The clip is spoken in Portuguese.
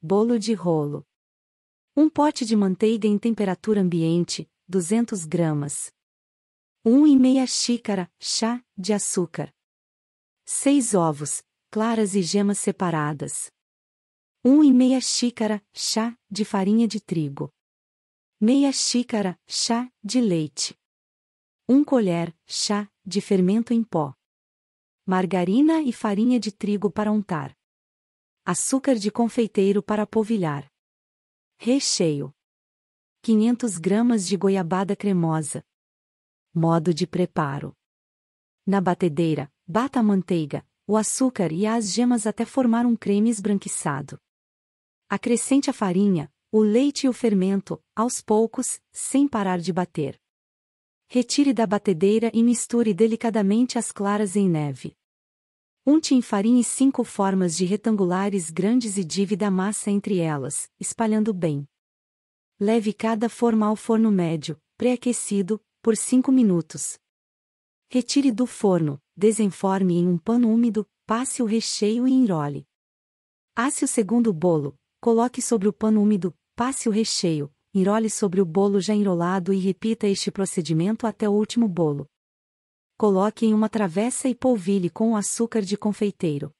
Bolo de rolo. Um pote de manteiga em temperatura ambiente, 200 gramas. 1 e meia xícara, chá, de açúcar. 6 ovos, claras e gemas separadas. 1 e meia xícara, chá, de farinha de trigo. Meia xícara, chá, de leite. 1 colher, chá, de fermento em pó. Margarina e farinha de trigo para untar. Açúcar de confeiteiro para polvilhar. Recheio: 500 gramas de goiabada cremosa. Modo de preparo: Na batedeira, bata a manteiga, o açúcar e as gemas até formar um creme esbranquiçado. Acrescente a farinha, o leite e o fermento, aos poucos, sem parar de bater. Retire da batedeira e misture delicadamente as claras em neve. Um tinfarim e cinco formas de retangulares grandes e a massa entre elas, espalhando bem. Leve cada forma ao forno médio, pré-aquecido, por 5 minutos. Retire do forno, desenforme em um pano úmido, passe o recheio e enrole. Asse o segundo bolo, coloque sobre o pano úmido, passe o recheio, enrole sobre o bolo já enrolado e repita este procedimento até o último bolo. Coloque em uma travessa e polvilhe com o açúcar de confeiteiro.